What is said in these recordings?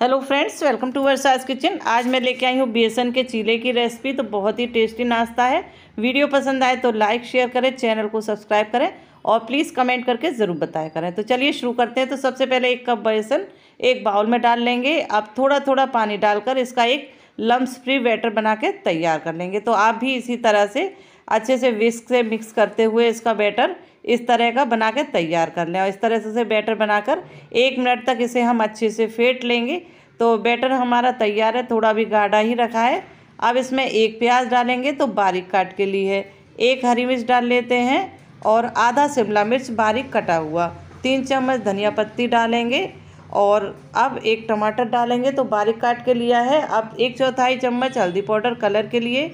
hello friends welcome to Varsha's kitchen आज मैं लेके आई हूँ बेसन के चीले की रेसिपी तो बहुत ही टेस्टी नाश्ता है वीडियो पसंद आए तो लाइक शेयर करें चैनल को सब्सक्राइब करें और प्लीज़ कमेंट करके ज़रूर बताया करें तो चलिए शुरू करते हैं तो सबसे पहले एक कप बेसन एक बाउल में डाल लेंगे अब थोड़ा थोड़ा पानी डालकर इसका एक लम्ब फ्री बैटर बना के तैयार कर लेंगे तो आप भी इसी तरह से अच्छे से विस्क से मिक्स करते हुए इसका बैटर इस तरह का बना के तैयार कर लें और इस तरह से इसे बैटर बनाकर एक मिनट तक इसे हम अच्छे से फेंट लेंगे तो बैटर हमारा तैयार है थोड़ा भी गाढ़ा ही रखा है अब इसमें एक प्याज डालेंगे तो बारीक काट के लिए है एक हरी मिर्च डाल लेते हैं और आधा शिमला मिर्च बारीक कटा हुआ तीन चम्मच धनिया पत्ती डालेंगे और अब एक टमाटर डालेंगे तो बारीक काट के लिया है अब एक चौथाई चम्मच हल्दी पाउडर कलर के लिए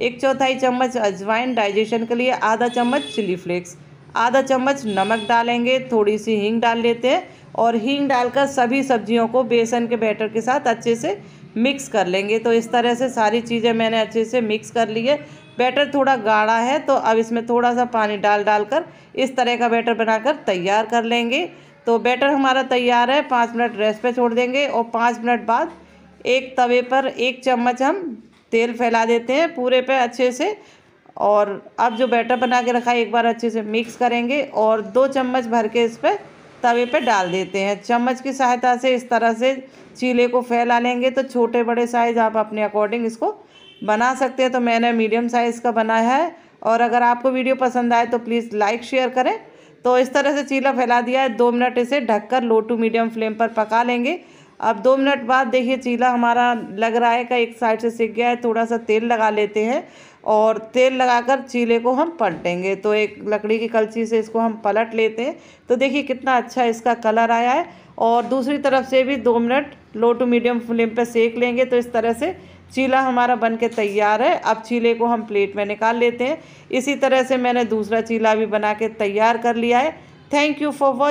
एक चौथाई चम्मच अजवाइन डाइजेशन के लिए आधा चम्मच चिली फ्लेक्स आधा चम्मच नमक डालेंगे थोड़ी सी हींग डाल लेते हैं और हींग डालकर सभी सब्जियों को बेसन के बैटर के साथ अच्छे से मिक्स कर लेंगे तो इस तरह से सारी चीज़ें मैंने अच्छे से मिक्स कर ली है बैटर थोड़ा गाढ़ा है तो अब इसमें थोड़ा सा पानी डाल डाल कर इस तरह का बैटर बनाकर तैयार कर लेंगे तो बैटर हमारा तैयार है पाँच मिनट रेस्ट पे छोड़ देंगे और पाँच मिनट बाद एक तवे पर एक चम्मच हम तेल फैला देते हैं पूरे पे अच्छे से और अब जो बैटर बना के रखा है एक बार अच्छे से मिक्स करेंगे और दो चम्मच भर के इस पर तवे पे डाल देते हैं चम्मच की सहायता से इस तरह से चीले को फैला लेंगे तो छोटे बड़े साइज़ आप अपने अकॉर्डिंग इसको बना सकते हैं तो मैंने मीडियम साइज़ का बनाया है और अगर आपको वीडियो पसंद आए तो प्लीज़ लाइक शेयर करें तो इस तरह से चीला फैला दिया है दो मिनट इसे ढककर लो टू मीडियम फ्लेम पर पका लेंगे अब दो मिनट बाद देखिए चीला हमारा लग रहा है का एक साइड से सीख गया है थोड़ा सा तेल लगा लेते हैं और तेल लगाकर चीले को हम पलटेंगे तो एक लकड़ी की कलची से इसको हम पलट लेते हैं तो देखिए कितना अच्छा इसका कलर आया है और दूसरी तरफ से भी दो minute low to medium flame पर सेक लेंगे तो इस तरह से चीला हमारा बन के तैयार है अब चीले को हम प्लेट में निकाल लेते हैं इसी तरह से मैंने दूसरा चीला भी बना के तैयार कर लिया है थैंक यू फॉर वॉच